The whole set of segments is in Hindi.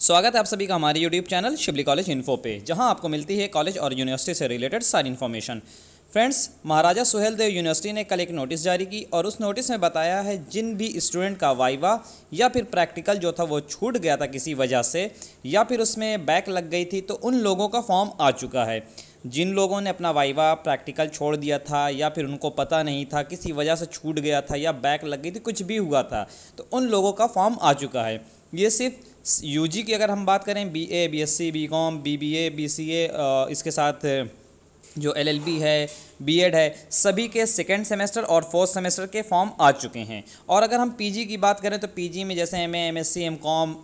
स्वागत है आप सभी का हमारे YouTube channel Shibli College Info पे जहां आपको मिलती है कॉलेज और यूनिवर्सिटी से रिलेटेड सारी information friends Maharaja Suheldev University ने कल एक नोटिस जारी की और उस नोटिस में बताया है जिन भी स्टूडेंट का वाइवा या फिर प्रैक्टिकल जो था वो छूट गया था किसी वजह से या फिर उसमें बैक लग गई थी तो उन लोगों का फॉर्म आ चुका है जिन लोगों ने अपना वाइवा प्रैक्टिकल छोड़ दिया था या फिर उनको पता नहीं था किसी वजह से छूट गया था या बैक लग गई थी कुछ भी हुआ था तो उन लोगों का फॉर्म आ चुका है ये सिर्फ यूजी की अगर हम बात करें B BSc BCom S C B B B A C A इसके साथ जो एलएलबी है बीएड है सभी के सेकेंड सेमेस्टर और फोर्थ सेमेस्टर के फॉर्म आ चुके हैं और अगर हम पीजी की बात करें तो पीजी में जैसे एमए एमएससी एमकॉम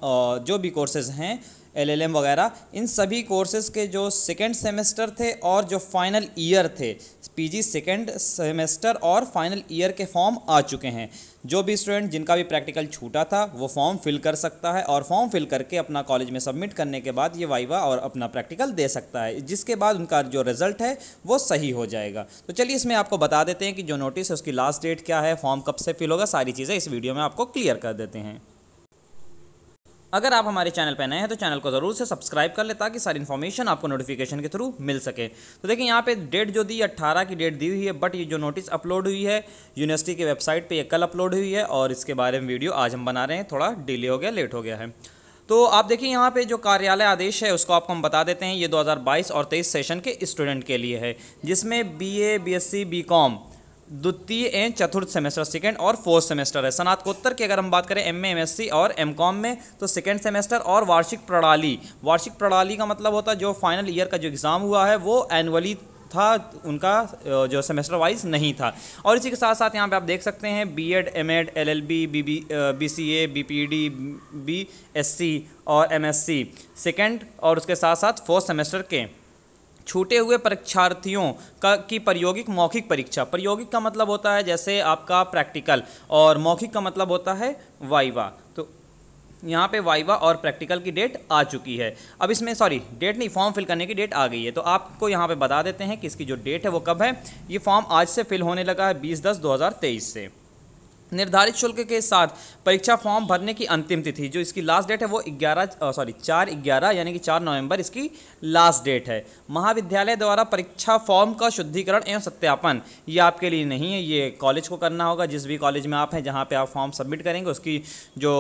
जो भी कोर्सेज हैं एलएलएम वगैरह इन सभी कोर्सेज़ के जो सेकेंड सेमेस्टर थे और जो फाइनल ईयर थे पीजी सेकेंड सेमेस्टर और फाइनल ईयर के फॉर्म आ चुके हैं जो भी स्टूडेंट जिनका भी प्रैक्टिकल छूटा था वो फॉर्म फिल कर सकता है और फॉर्म फिल करके अपना कॉलेज में सबमिट करने के बाद ये वाइवा और अपना प्रैक्टिकल दे सकता है जिसके बाद उनका जो रिजल्ट है वो सही हो जाएगा तो चलिए इसमें आपको बता देते हैं कि जो नोटिस है उसकी लास्ट डेट क्या है फॉर्म कब से फिल होगा सारी चीज़ें इस वीडियो में आपको क्लियर कर देते हैं अगर आप हमारे चैनल पर नए हैं तो चैनल को ज़रूर से सब्सक्राइब कर ले ताकि सारी इन्फॉर्मेशन आपको नोटिफिकेशन के थ्रू मिल सके तो देखिए यहाँ पे डेट जो दी अट्ठारह की डेट दी हुई है बट ये जो नोटिस अपलोड हुई है यूनिवर्सिटी की वेबसाइट पर कल अपलोड हुई है और इसके बारे में वीडियो आज हम बना रहे हैं थोड़ा डिले हो गया लेट हो गया है तो आप देखिए यहाँ पे जो कार्यालय आदेश है उसको आपको हम बता देते हैं ये 2022 और 23 सेशन के स्टूडेंट के लिए है जिसमें बीए, बीएससी, बीकॉम द्वितीय एंड चतुर्थ सेमेस्टर सेकेंड और फोर्थ सेमेस्टर है स्नातकोत्तर की अगर हम बात करें एम एम एस सी और एम कॉम में तो सेकेंड सेमेस्टर और वार्षिक प्रणाली वार्षिक प्रणाली का मतलब होता है जो फाइनल ईयर का जो एग्ज़ाम हुआ है वो एनुअली था उनका जो सेमेस्टर वाइज नहीं था और इसी के साथ साथ यहाँ पे आप देख सकते हैं B Ed M Ed L L B B B B C A B P D B S C और एम एस सी सेकेंड और उसके साथ साथ फोर्थ सेमेस्टर के छूटे हुए परीक्षार्थियों का की प्रायोगिक मौखिक परीक्षा प्रायोगिक का मतलब होता है जैसे आपका प्रैक्टिकल और मौखिक का मतलब होता है वाइवा तो यहाँ पे वाइवा और प्रैक्टिकल की डेट आ चुकी है अब इसमें सॉरी डेट नहीं फॉर्म फिल करने की डेट आ गई है तो आपको यहाँ पे बता देते हैं कि इसकी जो डेट है वो कब है ये फॉर्म आज से फिल होने लगा है बीस दस दो से निर्धारित शुल्क के साथ परीक्षा फॉर्म भरने की अंतिम तिथि जो इसकी लास्ट डेट है वो ग्यारह सॉरी चार ग्यारह यानी कि चार नवंबर इसकी लास्ट डेट है महाविद्यालय द्वारा परीक्षा फॉर्म का शुद्धिकरण एवं सत्यापन ये आपके लिए नहीं है ये कॉलेज को करना होगा जिस भी कॉलेज में आप हैं जहाँ पर आप फॉर्म सबमिट करेंगे उसकी जो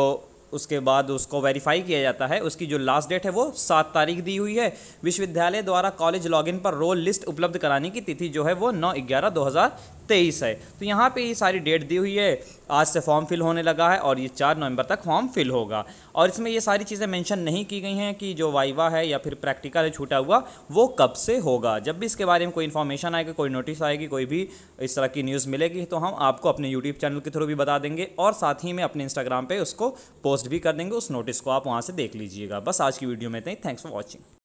उसके बाद उसको वेरीफाई किया जाता है उसकी जो लास्ट डेट है वो सात तारीख दी हुई है विश्वविद्यालय द्वारा कॉलेज लॉगिन पर रोल लिस्ट उपलब्ध कराने की तिथि जो है वो नौ ग्यारह दो हज़ार तेईस है तो यहाँ पे ये सारी डेट दी हुई है आज से फॉर्म फिल होने लगा है और ये चार नवंबर तक फॉर्म फिल होगा और इसमें ये सारी चीज़ें मेंशन नहीं की गई हैं कि जो वाइवा है या फिर प्रैक्टिकल है छूटा हुआ वो कब से होगा जब भी इसके बारे में कोई इन्फॉर्मेशन आएगी कोई नोटिस आएगी कोई भी इस तरह की न्यूज़ मिलेगी तो हम आपको अपने यूट्यूब चैनल के थ्रू भी बता देंगे और साथ ही में अपने इंस्टाग्राम पर उसको पोस्ट भी कर देंगे उस नोटिस को आप वहाँ से देख लीजिएगा बस आज की वीडियो में इतना ही थैंक्स फॉर वॉचिंग